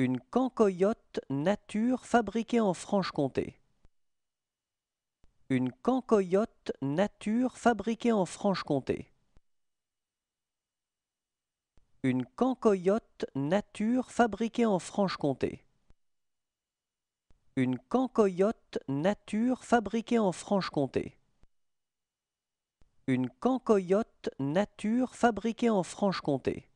Une cancoyote nature fabriquée en Franche-Comté. Une cancoyote nature fabriquée en Franche-Comté. Une cancoyote nature fabriquée en Franche-Comté. Une cancoyote nature fabriquée en Franche-Comté. Une cancoyote nature fabriquée en Franche-Comté.